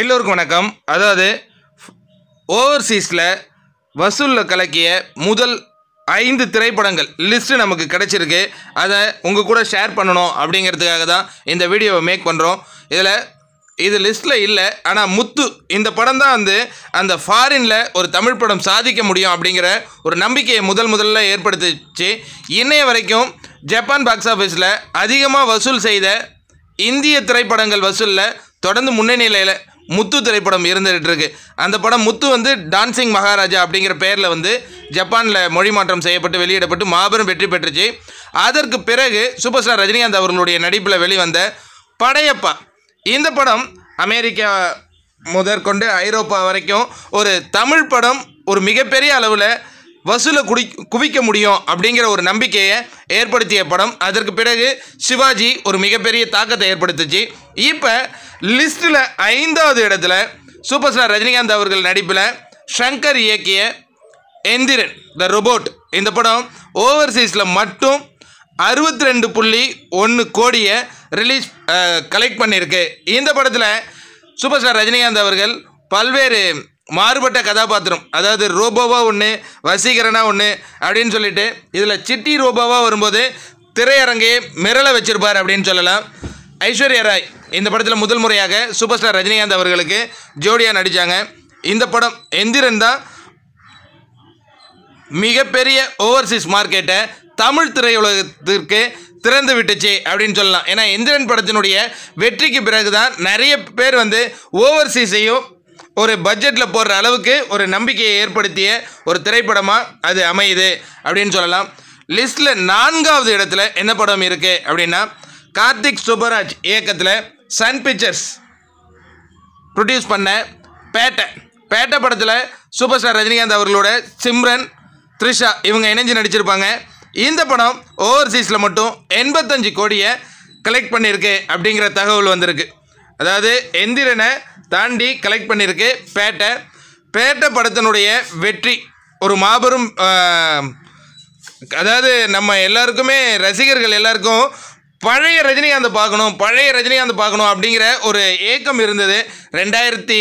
எல்லோருக்கும் வணக்கம் அதாவது ஓவர்சீஸில் வசூலில் கலக்கிய முதல் ஐந்து திரைப்படங்கள் லிஸ்ட்டு நமக்கு கிடச்சிருக்கு அதை உங்கள் கூட ஷேர் பண்ணணும் அப்படிங்கிறதுக்காக தான் இந்த வீடியோவை மேக் பண்ணுறோம் இதில் இது லிஸ்ட்டில் இல்லை ஆனால் முத்து இந்த படம் தான் வந்து அந்த ஃபாரினில் ஒரு தமிழ் படம் சாதிக்க முடியும் அப்படிங்கிற ஒரு நம்பிக்கையை முதல் முதல்ல ஏற்படுத்திச்சு இன்னைய வரைக்கும் ஜப்பான் பாக்ஸ் ஆஃபீஸில் அதிகமாக வசூல் செய்த இந்திய திரைப்படங்கள் வசூலில் தொடர்ந்து முன்னணியில் முத்து திரைப்படம் இருந்துகிட்டு இருக்கு அந்த படம் முத்து வந்து டான்சிங் மகாராஜா அப்படிங்கிற பேரில் வந்து ஜப்பானில் மொழி மாற்றம் செய்யப்பட்டு வெளியிடப்பட்டு மாபெரும் வெற்றி பெற்றுச்சு அதற்கு பிறகு சூப்பர் ஸ்டார் ரஜினிகாந்த் அவர்களுடைய நடிப்பில் வெளிவந்த படையப்பா இந்த படம் அமெரிக்கா முதற்கொண்டு ஐரோப்பா வரைக்கும் ஒரு தமிழ் படம் ஒரு மிகப்பெரிய அளவில் வசூலை குடி குவிக்க முடியும் அப்படிங்கிற ஒரு நம்பிக்கையை ஏற்படுத்திய படம் அதற்கு பிறகு சிவாஜி ஒரு மிகப்பெரிய தாக்கத்தை ஏற்படுத்துச்சு இப்போ லிஸ்ட்டில் ஐந்தாவது இடத்துல சூப்பர் ஸ்டார் ரஜினிகாந்த் அவர்கள் நடிப்பில் ஷங்கர் இயக்கிய எந்திரன் த ரோபோட் இந்த படம் ஓவர்சீஸில் மட்டும் அறுபத்தி ரெண்டு புள்ளி ஒன்று கோடியை ரிலீஸ் கலெக்ட் பண்ணியிருக்கு இந்த படத்தில் சூப்பர் ஸ்டார் ரஜினிகாந்த் அவர்கள் பல்வேறு மாறுபட்ட கதாபாத்திரம் அதாவது ரோபோவாக ஒன்று வசீகரனாக ஒன்று அப்படின்னு சொல்லிட்டு இதில் சிட்டி ரோபோவாக வரும்போது திரையரங்கே மிரள வச்சுருப்பார் அப்படின்னு சொல்லலாம் ஐஸ்வர்யா ராய் இந்த படத்தில் முதல் முறையாக சூப்பர் ஸ்டார் ரஜினிகாந்த் அவர்களுக்கு ஜோடியாக நடித்தாங்க இந்த படம் எந்திரன் தான் மிகப்பெரிய ஓவர்சீஸ் மார்க்கெட்டை தமிழ் திரையுலகத்திற்கு திறந்து விட்டுச்சு அப்படின்னு சொல்லலாம் ஏன்னா எந்திரன் படத்தினுடைய வெற்றிக்கு பிறகு தான் நிறைய பேர் வந்து ஓவர்சீஸையும் ஒரு பட்ஜெட்டில் போடுற அளவுக்கு ஒரு நம்பிக்கையை ஏற்படுத்திய ஒரு திரைப்படமாக அது அமையுது அப்படின்னு சொல்லலாம் லிஸ்ட்டில் நான்காவது இடத்துல என்ன படம் இருக்குது அப்படின்னா கார்த்திக் சுப்பராஜ் இயக்கத்தில் சன் பிக்சர்ஸ் ப்ரொடியூஸ் பண்ண பேட்டை பேட்டை படத்தில் சூப்பர் ஸ்டார் ரஜினிகாந்த் அவர்களோட சிம்ரன் த்ரிஷா இவங்க இணைஞ்சு நடிச்சிருப்பாங்க இந்த படம் ஓவர்சீஸில் மட்டும் எண்பத்தஞ்சு கோடியை கலெக்ட் பண்ணியிருக்கு அப்படிங்கிற தகவல் வந்திருக்கு அதாவது எந்திரனை தாண்டி கலெக்ட் பண்ணியிருக்கு பேட்டை பேட்டை படத்தினுடைய வெற்றி ஒரு மாபெரும் அதாவது நம்ம எல்லாருக்குமே ரசிகர்கள் எல்லாருக்கும் பழைய ரஜினிகாந்த் பார்க்கணும் பழைய ரஜினிகாந்த் பார்க்கணும் அப்படிங்கிற ஒரு ஏக்கம் இருந்தது ரெண்டாயிரத்தி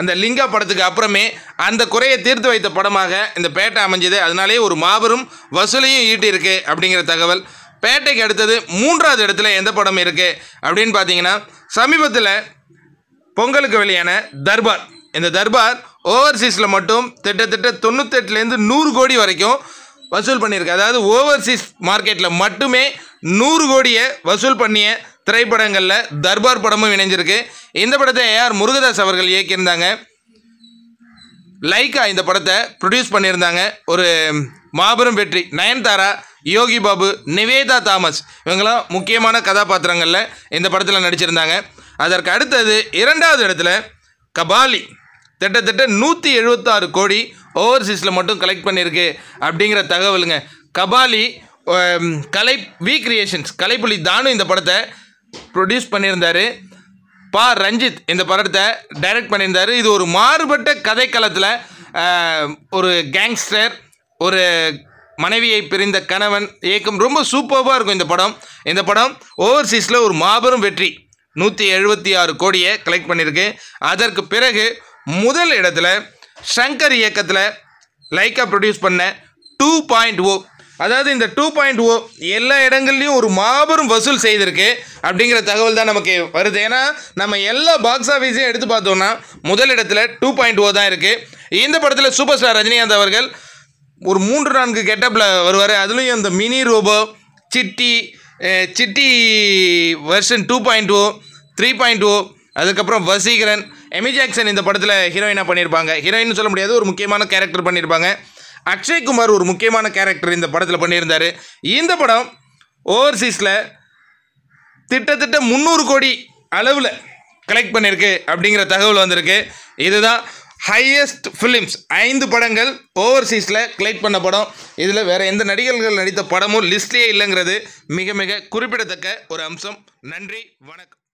அந்த லிங்கா படத்துக்கு அப்புறமே அந்த குறையை தீர்த்து வைத்த படமாக இந்த பேட்டை அமைஞ்சது அதனாலேயே ஒரு மாபெரும் வசூலையும் ஈட்டியிருக்கு அப்படிங்கிற தகவல் பேட்டைக்கு அடுத்தது மூன்றாவது இடத்துல எந்த படம் இருக்குது அப்படின்னு பார்த்தீங்கன்னா சமீபத்தில் பொங்கலுக்கு வெளியான தர்பார் இந்த தர்பார் ஓவர்சீஸில் மட்டும் திட்டத்தட்ட தொண்ணூத்தெட்டுலேருந்து நூறு கோடி வரைக்கும் வசூல் பண்ணியிருக்கு அதாவது ஓவர்சீஸ் மார்க்கெட்டில் மட்டுமே நூறு கோடியை வசூல் பண்ணிய திரைப்படங்களில் தர்பார் படமும் இணைஞ்சிருக்கு இந்த படத்தை ஏஆர் முருகதாஸ் அவர்கள் இயக்கியிருந்தாங்க லைக்கா இந்த படத்தை ப்ரொடியூஸ் பண்ணியிருந்தாங்க ஒரு மாபெரும் வெற்றி நயன்தாரா யோகி பாபு நிவேதா தாமஸ் இவங்களாம் முக்கியமான கதாபாத்திரங்களில் இந்த படத்தில் நடிச்சிருந்தாங்க அதற்கு அடுத்தது இரண்டாவது இடத்துல கபாலி கிட்டத்தட்ட நூற்றி எழுபத்தாறு கோடி ஓவர்சீஸில் மட்டும் கலெக்ட் பண்ணியிருக்கு அப்படிங்கிற தகவலுங்க கபாலி கலை வி கிரியேஷன்ஸ் கலைப்புலி தானு இந்த படத்தை ப்ரொடியூஸ் பண்ணியிருந்தார் பா ரஞ்சித் இந்த படத்தை டைரக்ட் பண்ணியிருந்தார் இது ஒரு மாறுபட்ட கதைக்களத்தில் ஒரு கேங்ஸ்டர் ஒரு மனைவியை பிரிந்த கணவன் இயக்கம் ரொம்ப சூப்பராக இருக்கும் இந்த படம் இந்த படம் ஓவர்சீஸில் ஒரு மாபெரும் வெற்றி நூற்றி எழுபத்தி ஆறு கோடியை கலெக்ட் பண்ணியிருக்கு அதற்கு பிறகு முதல் இடத்துல சங்கர் இயக்கத்தில் லைக்கா ப்ரொடியூஸ் பண்ண டூ பாயிண்ட் ஓ அதாவது இந்த டூ பாயிண்ட் ஓ எல்லா இடங்கள்லையும் ஒரு மாபெரும் வசூல் செய்திருக்கு அப்படிங்கிற தகவல் தான் நமக்கு வருது ஏன்னா நம்ம எல்லா பாக்ஸ் ஆஃபீஸையும் எடுத்து பார்த்தோம்னா முதல் இடத்துல டூ பாயிண்ட் ஓ தான் இருக்குது இந்த படத்தில் சூப்பர் ஸ்டார் ரஜினிகாந்த் அவர்கள் ஒரு மூன்று நான்கு கெட்டப்பில் வருவார் அதுலேயும் இந்த mini robo Chitti Chitti version two point O three point O அதுக்கப்புறம் வசீகரன் எமி ஜாக்சன் இந்த படத்தில் ஹீரோயினாக பண்ணியிருப்பாங்க ஹீரோயின் சொல்ல முடியாது ஒரு முக்கியமான கேரக்டர் பண்ணியிருப்பாங்க அக்ஷய்குமார் ஒரு முக்கியமான கேரக்டர் இந்த படத்தில் பண்ணியிருந்தார் இந்த படம் ஓவர்சீஸில் திட்டத்திட்ட முந்நூறு கோடி அளவில் கலெக்ட் பண்ணியிருக்கு அப்படிங்கிற தகவல் வந்திருக்கு இதுதான் ஹையஸ்ட் ஃபிலிம்ஸ் ஐந்து படங்கள் ஓவர்சீஸில் கலெக்ட் பண்ண படம் இதில் வேறு எந்த நடிகர்கள் நடித்த படமும் லிஸ்ட்லேயே இல்லைங்கிறது மிக மிக குறிப்பிடத்தக்க ஒரு அம்சம் நன்றி வணக்கம்